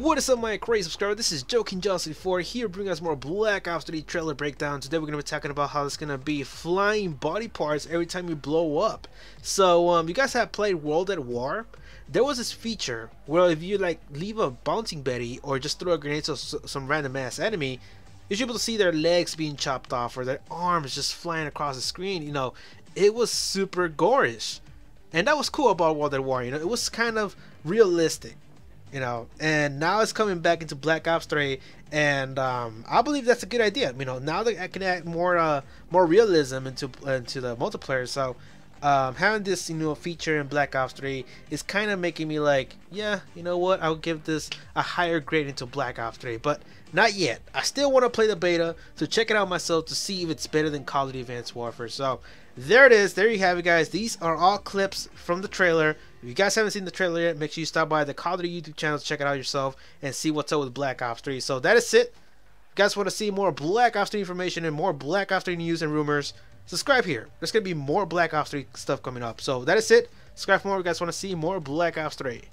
What is up my crazy subscriber, this is Joking Johnson 4 here bringing us more Black Ops 3 trailer breakdown. Today we're going to be talking about how it's going to be flying body parts every time you blow up. So um, you guys have played World at War? There was this feature where if you like leave a bouncing Betty or just throw a grenade to some random ass enemy, you should be able to see their legs being chopped off or their arms just flying across the screen. You know, it was super gorish. And that was cool about World at War, you know, it was kind of realistic you know and now it's coming back into black ops 3 and um, i believe that's a good idea you know now they can add more uh, more realism into into the multiplayer so um, having this you know feature in Black Ops 3 is kind of making me like, yeah, you know what? I'll give this a higher grade into Black Ops 3, but not yet. I still want to play the beta, so check it out myself to see if it's better than Call of Duty Advanced Warfare. So there it is. There you have it, guys. These are all clips from the trailer. If you guys haven't seen the trailer yet, make sure you stop by the Call of Duty YouTube channel to check it out yourself and see what's up with Black Ops 3. So that is it. If you guys want to see more Black Ops 3 information and more Black Ops 3 news and rumors, subscribe here. There's going to be more Black Ops 3 stuff coming up. So that is it. Subscribe for more if you guys want to see more Black Ops 3.